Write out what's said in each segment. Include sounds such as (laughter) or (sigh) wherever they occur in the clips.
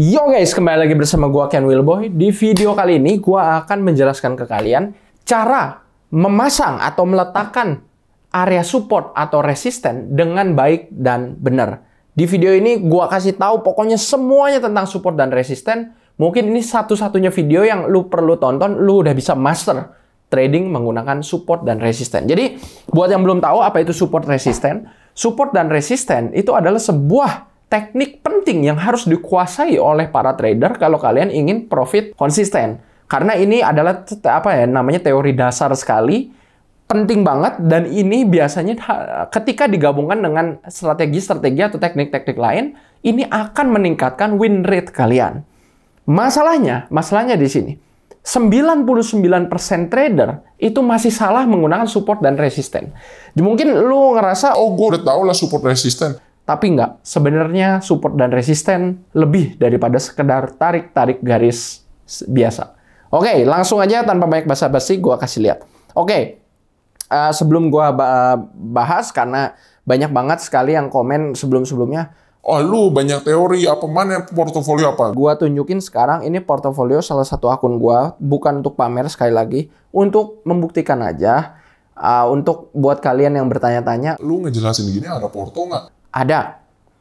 Yo guys, kembali lagi bersama gua Ken Wilboy. Di video kali ini gua akan menjelaskan ke kalian cara memasang atau meletakkan area support atau resisten dengan baik dan benar. Di video ini gua kasih tahu pokoknya semuanya tentang support dan resisten. Mungkin ini satu-satunya video yang lu perlu tonton, lu udah bisa master trading menggunakan support dan resisten. Jadi, buat yang belum tahu apa itu support resisten, support dan resisten itu adalah sebuah teknik penting yang harus dikuasai oleh para trader kalau kalian ingin profit konsisten. Karena ini adalah apa ya namanya teori dasar sekali, penting banget dan ini biasanya ketika digabungkan dengan strategi-strategi atau teknik-teknik lain, ini akan meningkatkan win rate kalian. Masalahnya, masalahnya di sini. 99% trader itu masih salah menggunakan support dan resisten. Mungkin lu ngerasa, oh gue udah tau lah support resisten tapi nggak, sebenarnya support dan resisten lebih daripada sekedar tarik-tarik garis biasa. Oke, langsung aja tanpa banyak basa-basi gue kasih lihat. Oke, uh, sebelum gue bahas karena banyak banget sekali yang komen sebelum-sebelumnya, Oh lu banyak teori apa mana portofolio apa? Gua tunjukin sekarang ini portofolio salah satu akun gua bukan untuk pamer sekali lagi untuk membuktikan aja uh, untuk buat kalian yang bertanya-tanya. Lu ngejelasin gini ada porto nggak? ada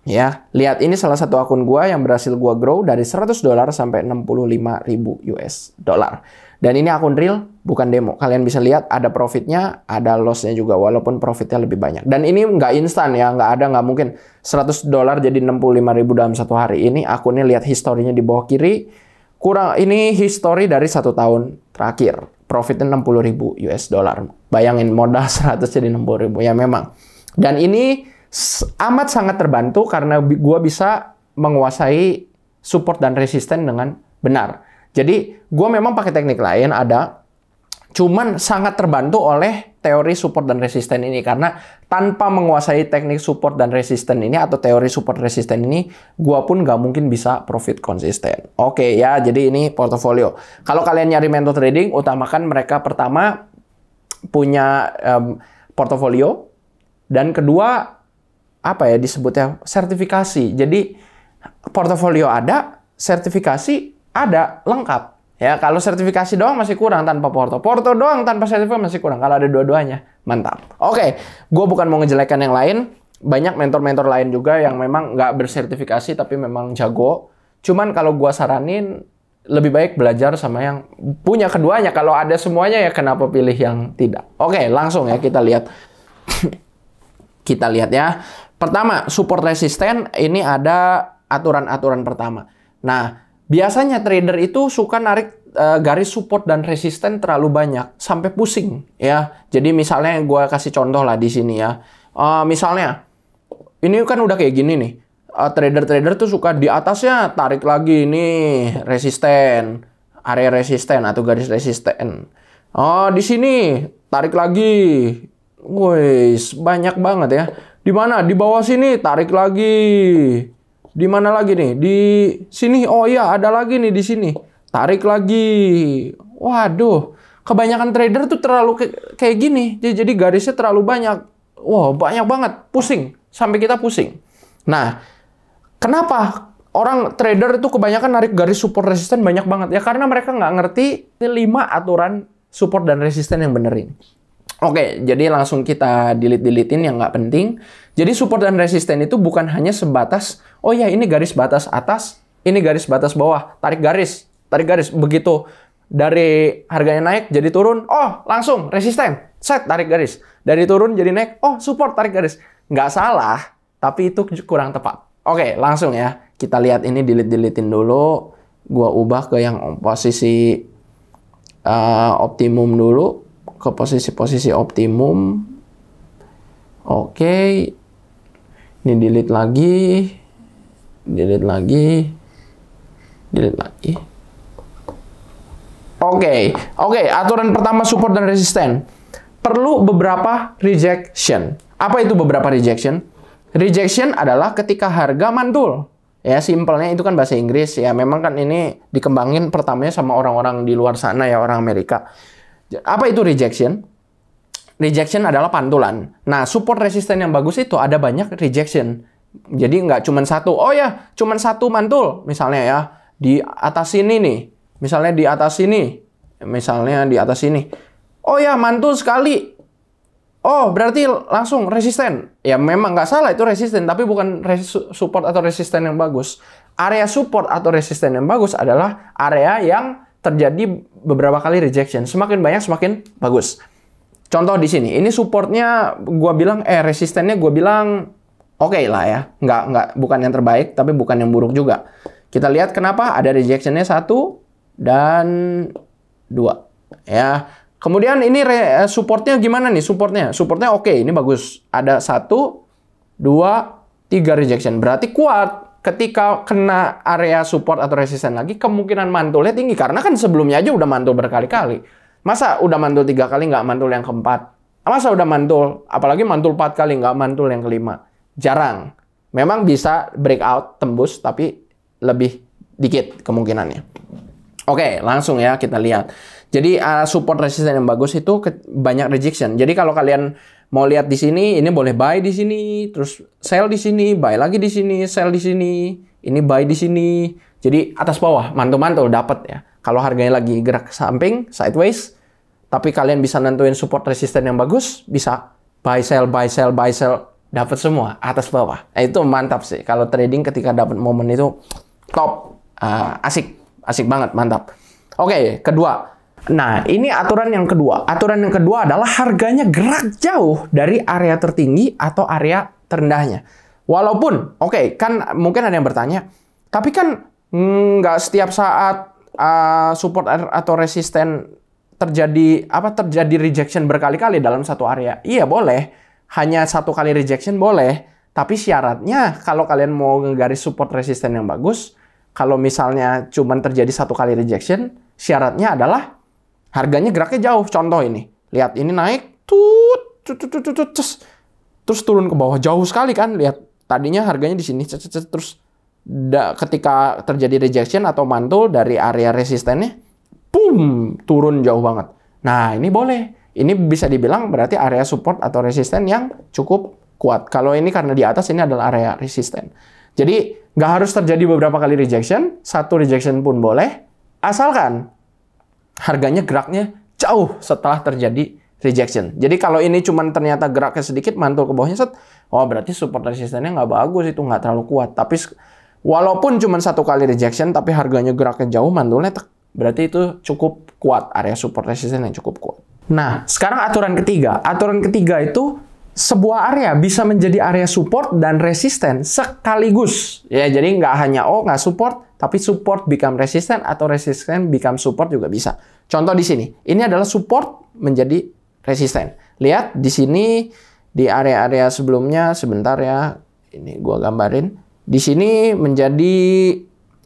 ya. Lihat ini salah satu akun gua yang berhasil gua grow dari 100 dolar sampai 65 ribu US dollar. Dan ini akun real, bukan demo. Kalian bisa lihat ada profitnya, ada lossnya juga, walaupun profitnya lebih banyak. Dan ini nggak instan ya, nggak ada, nggak mungkin 100 dolar jadi 65 ribu dalam satu hari. Ini akunnya lihat historinya di bawah kiri, kurang ini history dari satu tahun terakhir. Profitnya 60 ribu US dollar. Bayangin modal 100 (laughs) jadi 60 ribu, ya memang. Dan ini amat sangat terbantu karena gue bisa menguasai support dan resisten dengan benar. Jadi gue memang pakai teknik lain ada, cuman sangat terbantu oleh teori support dan resisten ini karena tanpa menguasai teknik support dan resisten ini atau teori support resisten ini, gue pun nggak mungkin bisa profit konsisten. Oke ya, jadi ini portofolio. Kalau kalian nyari mentor trading, utamakan mereka pertama punya um, portofolio dan kedua apa ya disebutnya sertifikasi. Jadi portofolio ada, sertifikasi ada lengkap. Ya, kalau sertifikasi doang masih kurang tanpa porto. Porto doang tanpa sertifikasi masih kurang. Kalau ada dua-duanya, mantap. Oke, gue bukan mau ngejelekan yang lain. Banyak mentor-mentor lain juga yang memang nggak bersertifikasi tapi memang jago. Cuman kalau gue saranin, lebih baik belajar sama yang punya keduanya. Kalau ada semuanya ya kenapa pilih yang tidak? Oke, langsung ya kita lihat. (coughs) kita lihat ya. Pertama, support resisten ini ada aturan-aturan pertama. Nah, biasanya trader itu suka narik eh, garis support dan resisten terlalu banyak sampai pusing ya. Jadi misalnya gue kasih contoh lah di sini ya. E, misalnya ini kan udah kayak gini nih. Eh, trader-trader tuh suka di atasnya tarik lagi nih resisten, area resisten atau garis resisten. Oh, di sini tarik lagi. guys banyak banget ya. Di mana? Di bawah sini, tarik lagi. Di mana lagi nih? Di sini. Oh iya, ada lagi nih di sini. Tarik lagi. Waduh, kebanyakan trader tuh terlalu ke kayak gini. Jadi garisnya terlalu banyak. Wah, wow, banyak banget. Pusing. Sampai kita pusing. Nah, kenapa orang trader itu kebanyakan narik garis support resisten banyak banget? Ya karena mereka nggak ngerti lima aturan support dan resisten yang benerin. Oke, jadi langsung kita delete-deletein yang nggak penting. Jadi support dan resisten itu bukan hanya sebatas, oh ya ini garis batas atas, ini garis batas bawah, tarik garis, tarik garis. Begitu dari harganya naik jadi turun, oh langsung resisten, set tarik garis. Dari turun jadi naik, oh support tarik garis. Nggak salah, tapi itu kurang tepat. Oke, langsung ya. Kita lihat ini delete-deletein dulu. Gua ubah ke yang posisi uh, optimum dulu ke posisi-posisi optimum. Oke. Ini delete lagi. Delete lagi. Delete lagi. Oke. Oke, aturan pertama support dan resisten. Perlu beberapa rejection. Apa itu beberapa rejection? Rejection adalah ketika harga mantul. Ya, simpelnya itu kan bahasa Inggris ya. Memang kan ini dikembangin pertamanya sama orang-orang di luar sana ya, orang Amerika. Apa itu rejection? Rejection adalah pantulan. Nah, support resisten yang bagus itu ada banyak rejection. Jadi nggak cuma satu. Oh ya, cuma satu mantul misalnya ya di atas sini nih. Misalnya di atas sini. Misalnya di atas sini. Oh ya, mantul sekali. Oh, berarti langsung resisten. Ya memang nggak salah itu resisten, tapi bukan res support atau resisten yang bagus. Area support atau resisten yang bagus adalah area yang terjadi beberapa kali rejection. Semakin banyak semakin bagus. Contoh di sini, ini supportnya gue bilang, eh resistennya gue bilang oke okay lah ya. Nggak, nggak, bukan yang terbaik, tapi bukan yang buruk juga. Kita lihat kenapa ada rejectionnya satu dan dua. Ya, kemudian ini re, eh, supportnya gimana nih supportnya? Supportnya oke, okay, ini bagus. Ada satu, dua, tiga rejection. Berarti kuat ketika kena area support atau resisten lagi, kemungkinan mantulnya tinggi. Karena kan sebelumnya aja udah mantul berkali-kali. Masa udah mantul tiga kali nggak mantul yang keempat? Masa udah mantul, apalagi mantul empat kali nggak mantul yang kelima? Jarang. Memang bisa breakout, tembus, tapi lebih dikit kemungkinannya. Oke, langsung ya kita lihat. Jadi uh, support resisten yang bagus itu banyak rejection. Jadi kalau kalian mau lihat di sini, ini boleh buy di sini, terus sell di sini, buy lagi di sini, sell di sini, ini buy di sini. Jadi atas bawah mantul-mantul dapat ya. Kalau harganya lagi gerak ke samping, sideways, tapi kalian bisa nentuin support resisten yang bagus, bisa buy sell buy sell buy sell dapat semua atas bawah. Nah, itu mantap sih kalau trading ketika dapat momen itu top uh, asik asik banget mantap. Oke, okay, kedua Nah, ini aturan yang kedua. Aturan yang kedua adalah harganya gerak jauh dari area tertinggi atau area terendahnya. Walaupun, oke, okay, kan mungkin ada yang bertanya, tapi kan mm, nggak mm, setiap saat uh, support atau resisten terjadi apa terjadi rejection berkali-kali dalam satu area. Iya boleh, hanya satu kali rejection boleh, tapi syaratnya kalau kalian mau nggaris support resisten yang bagus, kalau misalnya cuma terjadi satu kali rejection, syaratnya adalah Harganya geraknya jauh. Contoh ini. Lihat ini naik, tut, tut, tut, tut, tut, tut, terus turun ke bawah jauh sekali kan. Lihat tadinya harganya di sini, Tut, tut, tut, terus da, ketika terjadi rejection atau mantul dari area resistennya, boom, turun jauh banget. Nah ini boleh. Ini bisa dibilang berarti area support atau resisten yang cukup kuat. Kalau ini karena di atas ini adalah area resisten. Jadi nggak harus terjadi beberapa kali rejection, satu rejection pun boleh, asalkan harganya geraknya jauh setelah terjadi rejection. Jadi kalau ini cuman ternyata geraknya sedikit mantul ke bawahnya set, oh berarti support resistennya nggak bagus itu nggak terlalu kuat. Tapi walaupun cuma satu kali rejection tapi harganya geraknya jauh mantulnya tek, berarti itu cukup kuat area support resisten yang cukup kuat. Nah, sekarang aturan ketiga. Aturan ketiga itu sebuah area bisa menjadi area support dan resisten sekaligus. Ya, jadi nggak hanya oh nggak support, tapi support become resisten atau resisten become support juga bisa. Contoh di sini, ini adalah support menjadi resisten. Lihat di sini di area-area sebelumnya sebentar ya. Ini gua gambarin. Di sini menjadi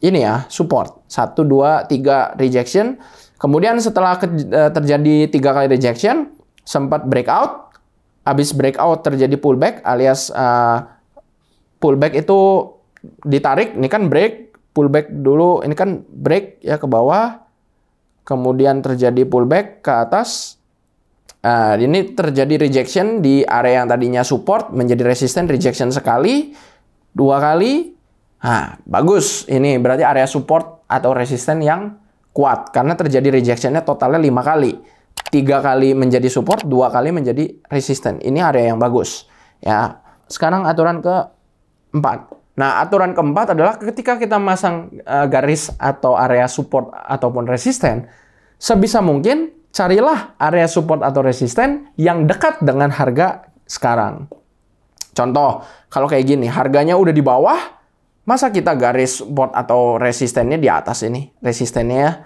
ini ya, support. satu dua tiga rejection. Kemudian setelah eh, terjadi tiga kali rejection, sempat breakout, habis breakout terjadi pullback alias uh, pullback itu ditarik ini kan break pullback dulu ini kan break ya ke bawah kemudian terjadi pullback ke atas uh, ini terjadi rejection di area yang tadinya support menjadi resisten rejection sekali dua kali nah bagus ini berarti area support atau resisten yang kuat karena terjadi rejectionnya totalnya lima kali tiga kali menjadi support, dua kali menjadi resisten. Ini area yang bagus. Ya, sekarang aturan ke empat. Nah, aturan keempat adalah ketika kita masang uh, garis atau area support ataupun resisten, sebisa mungkin carilah area support atau resisten yang dekat dengan harga sekarang. Contoh, kalau kayak gini, harganya udah di bawah, masa kita garis support atau resistennya di atas ini? Resistennya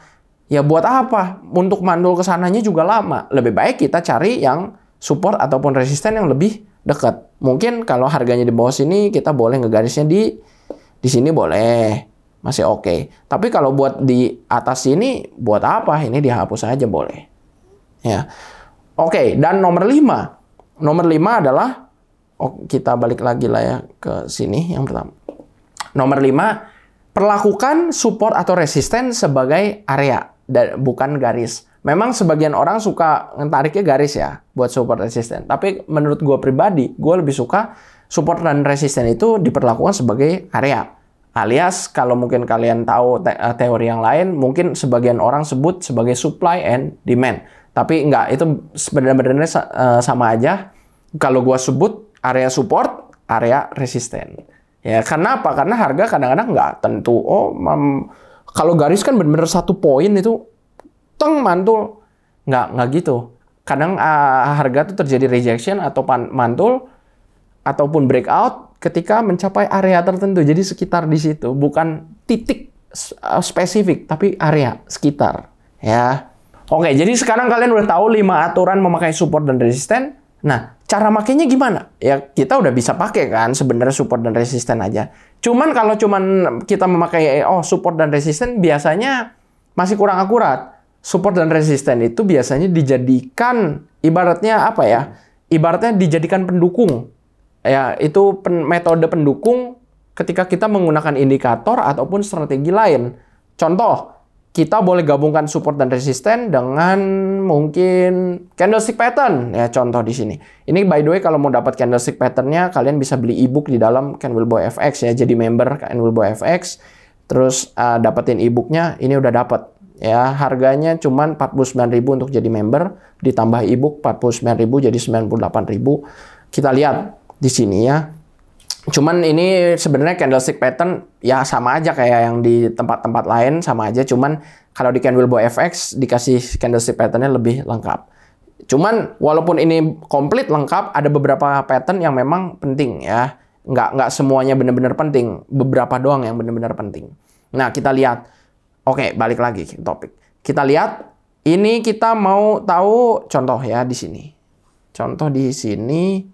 ya buat apa? Untuk mandul ke sananya juga lama. Lebih baik kita cari yang support ataupun resisten yang lebih dekat. Mungkin kalau harganya di bawah sini kita boleh ngegarisnya di di sini boleh. Masih oke. Okay. Tapi kalau buat di atas sini buat apa? Ini dihapus aja boleh. Ya. Oke, okay, dan nomor 5. Nomor 5 adalah oh, kita balik lagi lah ya ke sini yang pertama. Nomor 5 perlakukan support atau resisten sebagai area dan bukan garis. Memang sebagian orang suka ngetariknya garis ya buat support resisten. Tapi menurut gue pribadi, gue lebih suka support dan resisten itu diperlakukan sebagai area. Alias kalau mungkin kalian tahu te eh, teori yang lain, mungkin sebagian orang sebut sebagai supply and demand. Tapi enggak, itu sebenarnya eh, sama aja. Kalau gue sebut area support, area resisten. Ya, kenapa? Karena harga kadang-kadang nggak tentu. Oh, kalau garis kan benar-benar satu poin itu teng mantul nggak nggak gitu kadang uh, harga tuh terjadi rejection atau pan, mantul ataupun breakout ketika mencapai area tertentu jadi sekitar di situ bukan titik ah, spesifik tapi area sekitar ya oke jadi sekarang kalian udah tahu lima aturan memakai support dan resisten nah Cara makainya gimana? Ya kita udah bisa pakai kan sebenarnya support dan resisten aja. Cuman kalau cuman kita memakai oh support dan resisten biasanya masih kurang akurat. Support dan resisten itu biasanya dijadikan ibaratnya apa ya? Ibaratnya dijadikan pendukung. Ya, itu pen, metode pendukung ketika kita menggunakan indikator ataupun strategi lain. Contoh, kita boleh gabungkan support dan resisten dengan mungkin candlestick pattern ya contoh di sini. Ini by the way kalau mau dapat candlestick patternnya kalian bisa beli ebook di dalam Candleboy FX ya jadi member Candleboy FX terus uh, dapetin ebooknya ini udah dapat ya harganya cuman 49.000 untuk jadi member ditambah ebook 49.000 jadi 98.000 kita lihat di sini ya Cuman ini sebenarnya candlestick pattern ya sama aja kayak yang di tempat-tempat lain sama aja cuman kalau di Candlebow FX dikasih candlestick patternnya lebih lengkap. Cuman walaupun ini komplit lengkap ada beberapa pattern yang memang penting ya. Nggak nggak semuanya benar-benar penting, beberapa doang yang benar-benar penting. Nah, kita lihat. Oke, balik lagi ke topik. Kita lihat ini kita mau tahu contoh ya di sini. Contoh di sini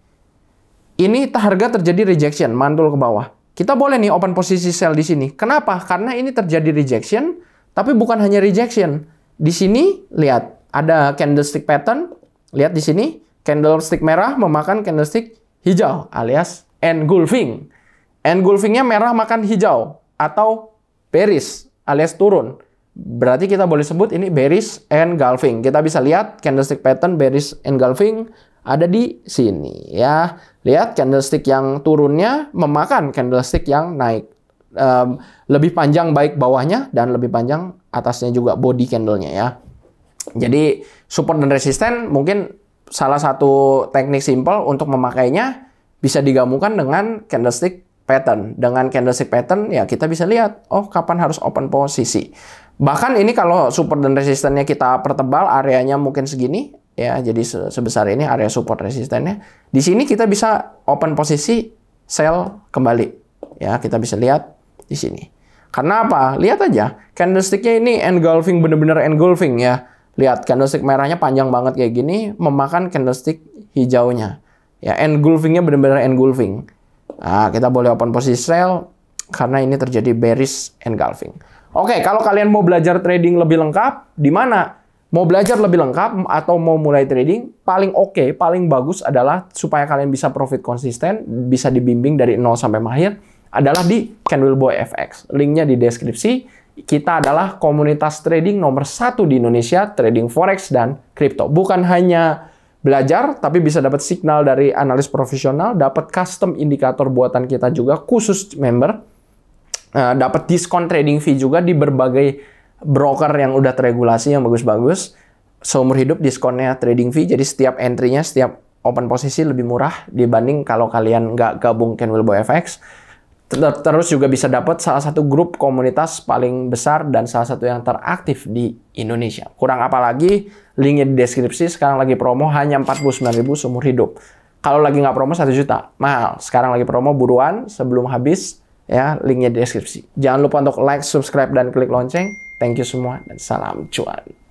ini harga terjadi rejection, mantul ke bawah. Kita boleh nih open posisi sell di sini. Kenapa? Karena ini terjadi rejection, tapi bukan hanya rejection. Di sini, lihat, ada candlestick pattern. Lihat di sini, candlestick merah memakan candlestick hijau alias engulfing. Engulfingnya merah makan hijau atau bearish alias turun. Berarti kita boleh sebut ini bearish engulfing. Kita bisa lihat candlestick pattern bearish engulfing ada di sini ya. Lihat candlestick yang turunnya memakan candlestick yang naik. Um, lebih panjang baik bawahnya dan lebih panjang atasnya juga body candlenya ya. Jadi support dan resisten mungkin salah satu teknik simple untuk memakainya bisa digabungkan dengan candlestick pattern. Dengan candlestick pattern ya kita bisa lihat oh kapan harus open posisi. Bahkan ini kalau support dan resistennya kita pertebal areanya mungkin segini, ya jadi sebesar ini area support resistennya di sini kita bisa open posisi sell kembali ya kita bisa lihat di sini karena apa lihat aja candlesticknya ini engulfing bener-bener engulfing ya lihat candlestick merahnya panjang banget kayak gini memakan candlestick hijaunya ya engulfingnya bener-bener engulfing nah kita boleh open posisi sell karena ini terjadi bearish engulfing oke kalau kalian mau belajar trading lebih lengkap di mana Mau belajar lebih lengkap atau mau mulai trading, paling oke, okay, paling bagus adalah supaya kalian bisa profit konsisten, bisa dibimbing dari nol sampai mahir, adalah di Candle FX. Linknya di deskripsi. Kita adalah komunitas trading nomor satu di Indonesia, trading forex dan kripto. Bukan hanya belajar, tapi bisa dapat signal dari analis profesional, dapat custom indikator buatan kita juga, khusus member, nah, dapat diskon trading fee juga di berbagai broker yang udah teregulasi yang bagus-bagus seumur hidup diskonnya trading fee jadi setiap entry-nya setiap open posisi lebih murah dibanding kalau kalian nggak gabung Kenwilbo FX terus juga bisa dapat salah satu grup komunitas paling besar dan salah satu yang teraktif di Indonesia. Kurang apa lagi, linknya di deskripsi. Sekarang lagi promo hanya 49.000 seumur hidup. Kalau lagi nggak promo 1 juta, mahal. Sekarang lagi promo buruan sebelum habis ya linknya di deskripsi. Jangan lupa untuk like, subscribe, dan klik lonceng. Thank you semua dan salam cuan.